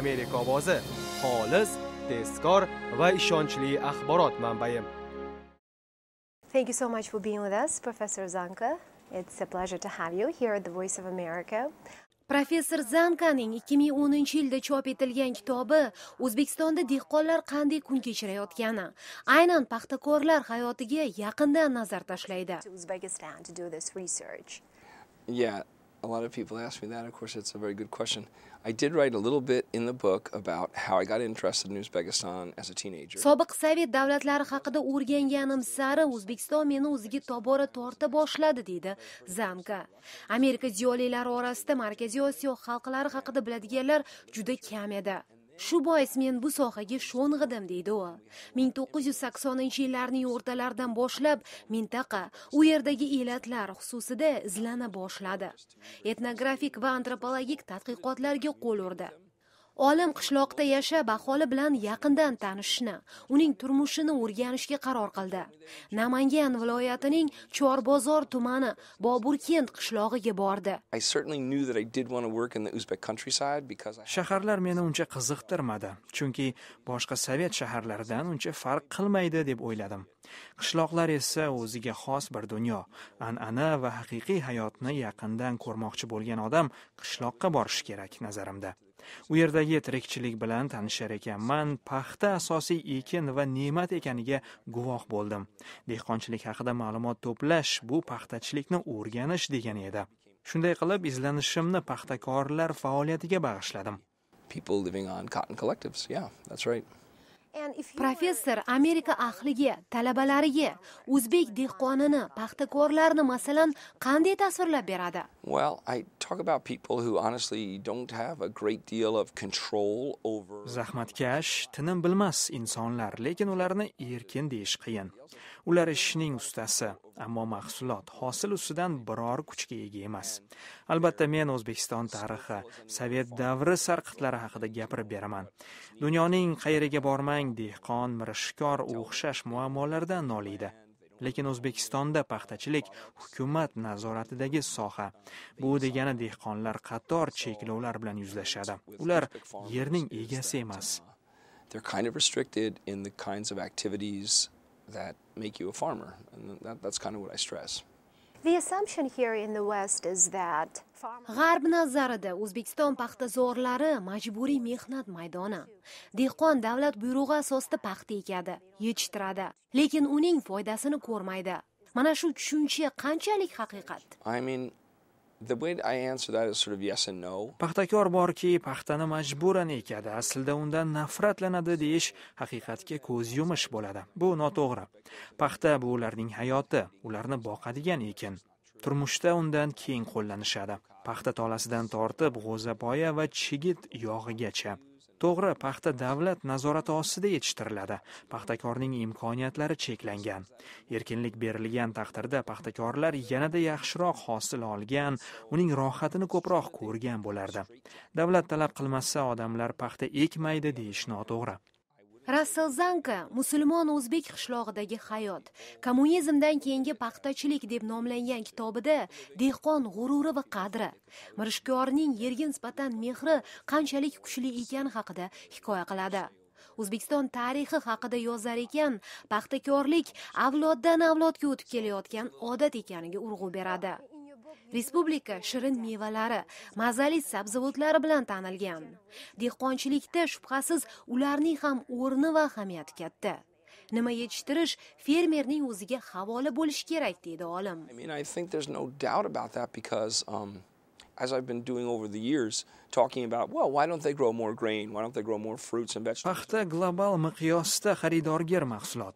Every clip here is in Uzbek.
amerika ovozi xolis tezkor va ishonchli axborot manbai thank you so much for being with us professor zanka it's a pleasure to have you here at the voice of america professor zankaning 2010 yilda chop etilgan kitobi o'zbekistonda dehqonlar qanday kun kechirayotgani aynan paxtakorlar hayotiga yaqindan nazar tashlaydi a lot of people ask me that. Of course, it's a very good question. I did write a little bit in the book about how I got interested in Uzbekistan as a teenager. Sobiq Sovet davlatlari haqida o'rganganim sari O'zbekiston meni o'ziga tobora torta boshladi dedi Zamka. Amerika ziyolilari orasida Markaziy Osiyo xalqlari haqida biladiganlar juda kam edi. shu bois men bu sohaga sho'ng'idim deydi u 1980 yillarning o'rtalaridan boshlab mintaqa u yerdagi elatlar xususida izlana boshladi etnografik va antropologik tadqiqotlarga qo'l urdi olim qishloqda yashab aholi bilan yaqindan tanishishni uning turmushini o'rganishga qaror qildi namangan viloyatining chorbozor tumani boburkent qishlog'iga bordi shaharlar meni uncha qiziqtirmadi chunki boshqa sovet shaharlaridan uncha farq qilmaydi deb o'yladim qishloqlar esa o'ziga xos bir dunyo an'ana va haqiqiy hayotni yaqindan ko'rmoqchi bo'lgan odam qishloqqa borishi kerak nazarimda u yerdagi tirikchilik bilan tanishar ekanman paxta asosiy ekin va ne'mat ekaniga guvoh bo'ldim dehqonchilik haqida ma'lumot to'plash bu paxtachilikni o'rganish degani edi shunday qilib izlanishimni paxtakorlar faoliyatiga bag'ishladim people living on cotton collectives yeah that's right professor amerika ahliga talabalariga o'zbek dehqonini paxtakorlarni masalan qanday tasvirlab beradi well i talk about people who honestly don't have a great deal of control over zahmatkash tinim bilmas insonlar lekin ularni erkin deyish qiyin ular ishning ustasi ammo mahsulot hosil ustidan biror kuchga ega emas albatta men o'zbekiston tarixi sovet davri sarqitlari haqida gapirib beraman dunyoning qayeriga bormang qarang dehqon mirishkor o'xshash muammolardan noliydi lekin o'zbekistonda paxtachilik hukumat nazoratidagi soha bu degani dehqonlar qator cheklovlar bilan yuzlashadi ular yerning egasi emas they're kind of restricted in the kinds of activities that make you a farmer and that, that's kind of what i stress g'arb nazarida o'zbekiston paxtazorlari majburiy mehnat maydoni dehqon davlat buyrug'i asosida paxta ekadi yetishtiradi lekin uning foydasini ko'rmaydi mana shu tushuncha qanchalik haqiqat I mean... Sort of yes no. paxtakor borki paxtani majburan ekadi aslida undan nafratlanadi deyish haqiqatga ko'z yumish bo'ladi bu noto'g'ri paxta bu ularning hayoti ularni boqadigan ekin turmushda undan keng qo'llanishadi paxta tolasidan tortib g'o'zapoya va chigit yog'igacha to'g'ri paxta davlat nazorati ostida yetishtiriladi paxtakorning imkoniyatlari cheklangan erkinlik berilgan taqdirda paxtakorlar yanada yaxshiroq hosil olgan uning rohatini ko'proq ko'rgan bo'lardi davlat talab qilmasa odamlar paxta ekmaydi deyish noto'g'ri rassel zanka musulmon o'zbek qishlog'idagi hayot kommunizmdan keyingi paxtachilik deb nomlangan kitobida dehqon g'ururi va qadri mirishkorning yerga nisbatan mehri qanchalik kuchli ekani haqida hikoya qiladi o'zbekiston tarixi haqida yozar ekan paxtakorlik avloddan avlodga o'tib kelayotgan odat ekaniga urg'u beradi respublika shirin mevalari mazali sabzavotlari bilan tanilgan dehqonchilikda shubhasiz ularning ham o'rni va ahamiyati katta nima yetishtirish fermerning o'ziga havola bo'lishi kerak deydi olim I mean, I think there's no doubt about that because, um... as I've been doing over the years, talking about, well, why don't they grow more grain? Why don't they grow more fruits and vegetables? Paxta global miqyosda xaridorgir mahsulot.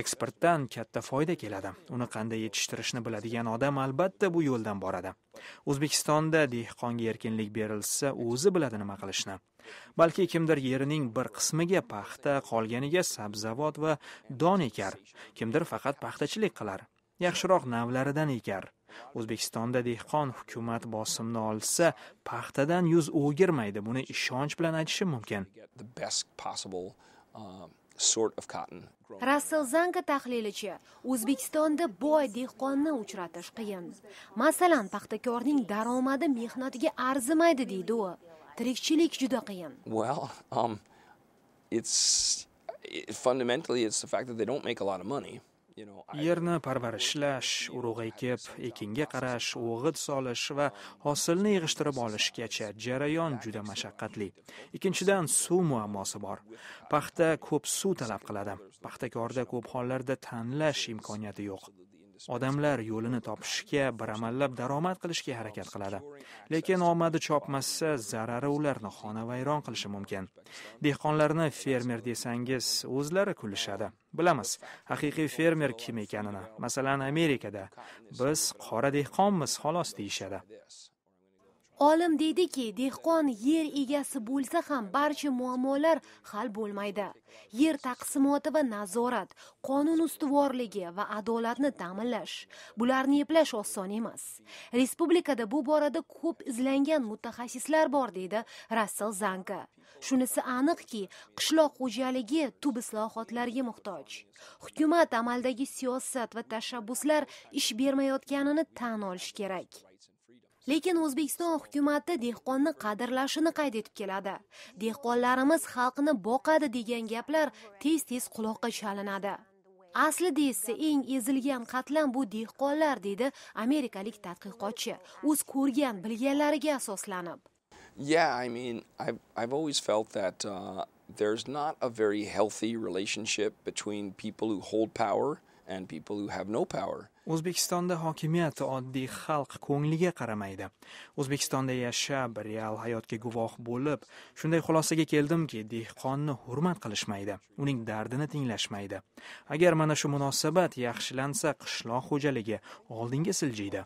Eksportdan katta foyda keladi. Uni qanday yetishtirishni biladigan odam albatta bu yo'ldan boradi. O'zbekistonda dehqonga erkinlik berilsa, o'zi biladi nima qilishni. balki kimdir yerining bir qismiga paxta qolganiga sabzavot va don ekar kimdir faqat paxtachilik qilar yaxshiroq navlaridan ekar o'zbekistonda dehqon hukumat bosimni olsa paxtadan yuz o'girmaydi buni ishonch bilan aytishim mumkin um, Rasul Zanga Rassel Zanka tahlilichi, O'zbekistonda boy dehqonni uchratish qiyin. Masalan, paxtakorning daromadi mehnatiga arzimaydi deydi u. Tirikchilik juda qiyin. Well, um it's it, fundamentally it's the fact that they don't make a lot of money. yerni parvarishlash urug' ekib ekinga qarash o'g'it solish va hosilni yig'ishtirib olishgacha jarayon juda mashaqqatli ikkinchidan suv muammosi bor paxta ko'p suv talab qiladi paxtakorda ko'p hollarda tanlash imkoniyati yo'q odamlar yo'lini topishga bir amallab daromad qilishga harakat qiladi lekin omadi chopmasa zarari ularni xonavayron qilishi mumkin dehqonlarni fermer desangiz o'zlari kulishadi bilamiz haqiqiy fermer kim ekanini masalan amerikada biz qora dehqonmiz xolos deyishadi olim deydiki dehqon yer egasi bo'lsa ham barcha muammolar hal bo'lmaydi yer taqsimoti va nazorat qonun ustuvorligi va adolatni ta'minlash bularni eplash oson emas respublikada bu borada ko'p izlangan mutaxassislar bor deydi rassel zanka shunisi aniqki qishloq xo'jaligi tub islohotlarga muhtoj hukumat amaldagi siyosat va tashabbuslar ish bermayotganini tan olish kerak lekin o'zbekiston hukumati dehqonni qadrlashini qayd etib keladi dehqonlarimiz xalqni boqadi degan gaplar tez tez quloqqa chalinadi aslida esa eng ezilgan qatlam bu dehqonlar deydi amerikalik tadqiqotchi o'z ko'rgan bilganlariga asoslanib yeah i mean i've, I've always felt that uh, there's not a very healthy relationship between people who hold power and people who have no power O'zbekistonda hokimiyat oddiy xalq ko'ngliga qaramaydi. O'zbekistonda yashab, real hayotga guvoh bo'lib, shunday xulosaga keldimki, dehqonni hurmat qilishmaydi, uning dardini tinglashmaydi. Agar mana shu munosabat yaxshilansa, qishloq xo'jaligi oldinga siljiydi.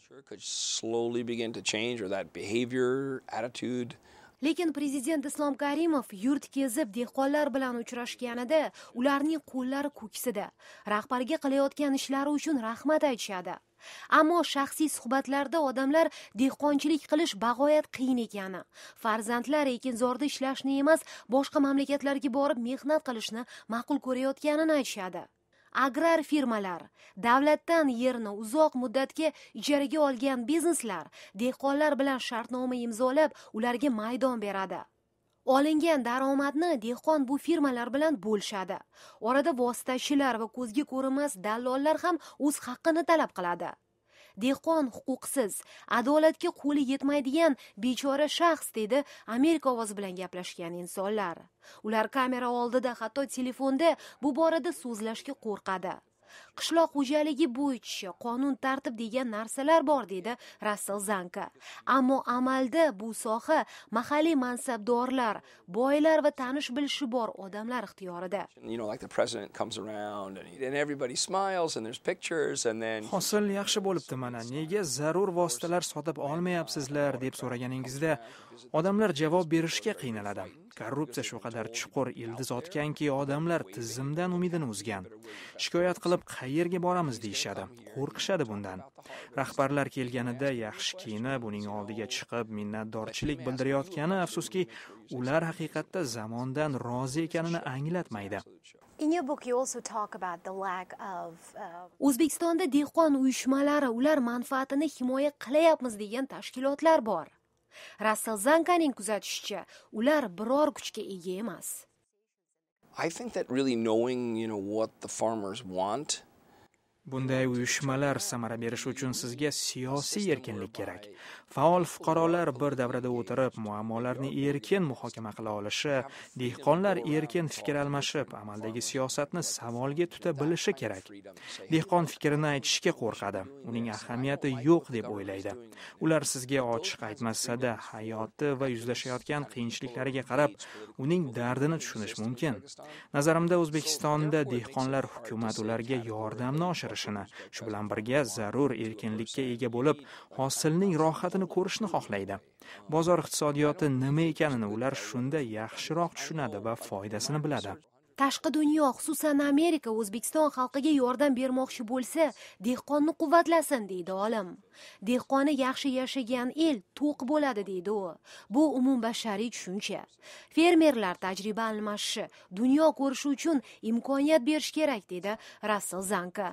lekin prezident islom karimov yurt kezib dehqonlar bilan uchrashganida ularning qo'llari ko'ksida rahbarga qilayotgan ishlari uchun rahmat aytishadi ammo shaxsiy suhbatlarda odamlar dehqonchilik qilish bag'oyat qiyin ekani farzandlar ekinzorda ishlashni emas boshqa mamlakatlarga borib mehnat qilishni ma'qul ko'rayotganini aytishadi agrar firmalar davlatdan yerni uzoq muddatga ijaraga olgan bizneslar dehqonlar bilan shartnoma imzolab ularga maydon beradi olingan daromadni dehqon bu firmalar bilan bo'lishadi orada vositachilar va ko'zga ko'rinmas dallollar ham o'z haqqini talab qiladi dehqon huquqsiz adolatga qo'li yetmaydigan bechora shaxs dedi amerika ovozi bilan gaplashgan insonlar ular kamera oldida hatto telefonda bu borada so'zlashga qo'rqadi qishloq xo'jaligi bo'yicha qonun tartib degan narsalar bor deydi rasul zanka ammo amalda bu soha mahalliy mansabdorlar boylar va tanish bilishi bor odamlar ixtiyorida hosil yaxshi bo'libdi mana nega zarur vositalar sotib olmayapsizlar deb so'raganingizda odamlar javob berishga qiynaladi korrupsiya shu qadar chuqur ildiz otganki odamlar tizimdan umidini uzgan shikoyat qilib qayerga boramiz deyishadi qo'rqishadi bundan rahbarlar kelganida yaxshi kiyinib uning oldiga chiqib minnatdorchilik bildirayotgani afsuski ular haqiqatda zamondan rozi ekanini anglatmaydi uh, o'zbekistonda dehqon uyushmalari ular manfaatini himoya qilyapmiz degan tashkilotlar bor rassel zankaning kuzatishicha ular biror kuchga ega emas I think that really knowing, you know, what the farmers want Bunday uyushmalar samara berishi uchun sizga siyosiy erkinlik kerak. Faol fuqarolar bir davrada o'tirib, muammolarni erkin muhokama qila olishi, dehqonlar erkin fikr almashib, amaldagi siyosatni savolga tuta bilishi kerak. Dehqon fikrini aytishga qo'rqadi, uning ahamiyati yo'q deb o'ylaydi. Ular sizga ochiq aytmasada hayoti va yuzlashayotgan qiyinchiliklariga qarab, uning dardini tushunish mumkin. Nazarimda O'zbekistonda dehqonlar hukumat ularga yordamni oshiradi qilishini shu bilan birga zarur erkinlikka ega bo'lib hosilning rohatini ko'rishni xohlaydi bozor iqtisodiyoti nima ekanini ular shunda yaxshiroq tushunadi va foydasini biladi tashqi dunyo xususan amerika o'zbekiston xalqiga yordam bermoqchi bo'lsa dehqonni quvvatlasin deydi olim dehqoni yaxshi yashagan el to'q bo'ladi deydi u bu umumbashariy tushuncha fermerlar tajriba almashishi dunyo ko'rishi uchun imkoniyat berish kerak deydi rasul zanka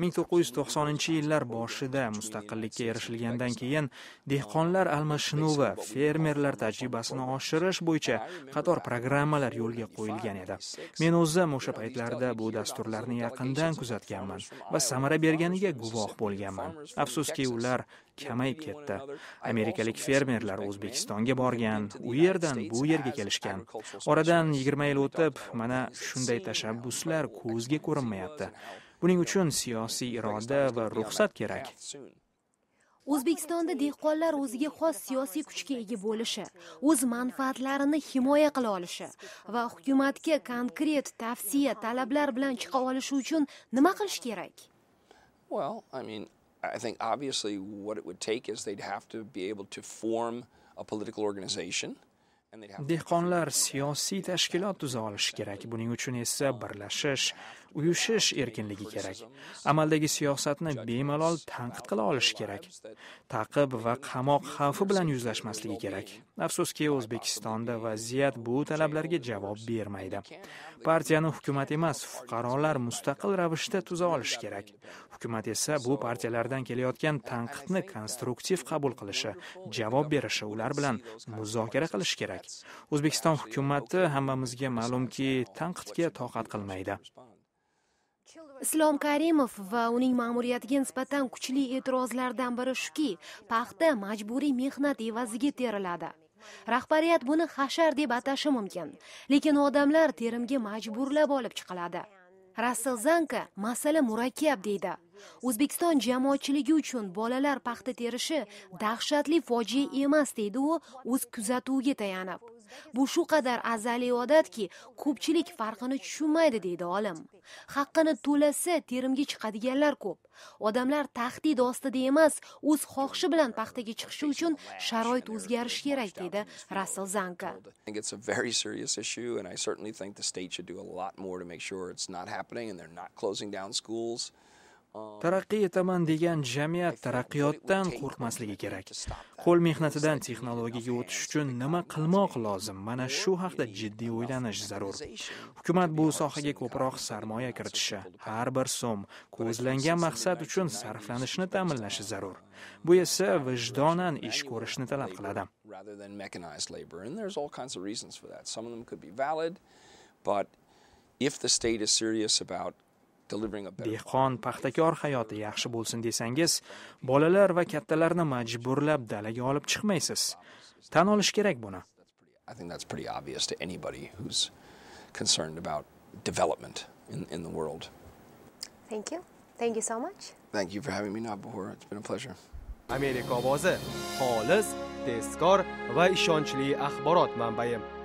ming to'qqiz yuz to'qsoninchi yillar boshida mustaqillikka erishilgandan keyin dehqonlar almashinuvi fermerlar tajribasini oshirish bo'yicha qator programmalar yo'lga qo'yilgan edi men o'zim o'sha paytlarda bu dasturlarni yaqindan kuzatganman va samara berganiga guvoh bo'lganman afsuski ular kamayib ketdi amerikalik fermerlar o'zbekistonga borgan u yerdan bu yerga kelishgan oradan yigirma yil o'tib mana shunday tashabbuslar ko'zga ko'rinmayapti buning uchun siyosiy iroda va ruxsat kerak o'zbekistonda dehqonlar o'ziga xos siyosiy kuchga ega bo'lishi o'z manfaatlarini himoya qila olishi va hukumatga konkret tavsiya talablar bilan chiqa olishi uchun nima qilish kerak well, I mean... I think obviously what it would take is they'd have to be able to form a political organization. dehqonlar siyosiy tashkilot tuza olishi kerak buning uchun esa birlashish uyushish erkinligi kerak amaldagi siyosatni bemalol tanqid qila olishi kerak taqib va qamoq xavfi bilan yuzlashmasligi kerak afsuski o'zbekistonda vaziyat bu talablarga javob bermaydi partiyani hukumat emas fuqarolar mustaqil ravishda tuza olishi kerak hukumat esa bu partiyalardan kelayotgan tanqidni konstruktiv qabul qilishi javob berishi ular bilan muzokara qilishi kerak o'zbekiston hukumati hammamizga ma'lumki tanqidga toqat qilmaydi islom karimov va uning ma'muriyatiga nisbatan kuchli e'tirozlardan biri shuki paxta majburiy mehnat evaziga teriladi rahbariyat buni hashar deb atashi mumkin lekin odamlar terimga majburlab olib chiqiladi rassel zanka masala murakkab deydi o'zbekiston jamoatchiligi uchun bolalar paxta terishi dahshatli fojia emas deydi u o'z kuzatuviga tayanib bu shu qadar azaliy odatki ko'pchilik farqini tushunmaydi deydi olim haqqini to'lasa terimga chiqadiganlar ko'p odamlar tahdid ostida emas o'z xohishi bilan paxtaga chiqishi uchun sharoit o'zgarishi kerak deydi rasul zanka it's a very serious issue and I certainly think the state should do a lot more to make sure it's not happening and they're not closing down schools. taraqqiy etaman degan jamiyat taraqqiyotdan qo'rqmasligi kerak qo'l mehnatidan texnologiyaga o'tish uchun nima qilmoq lozim mana shu haqda jiddiy o'ylanish zarur hukumat bu sohaga ko'proq sarmoya kiritishi har bir so'm ko'zlangan maqsad uchun sarflanishini ta'minlashi zarur bu esa vijdonan ish ko'rishni talab qiladi but if the state is serious about dehqon paxtakor hayoti yaxshi bo'lsin desangiz bolalar va kattalarni majburlab dalaga olib chiqmaysiz tan olish kerak buni i think that's pretty obvious to anybody who's concerned about development in, in the world thank you thank you so much thank you for having me nabahor it's been a pleasure amerika ovozi xolis tezkor va ishonchli axborot manbai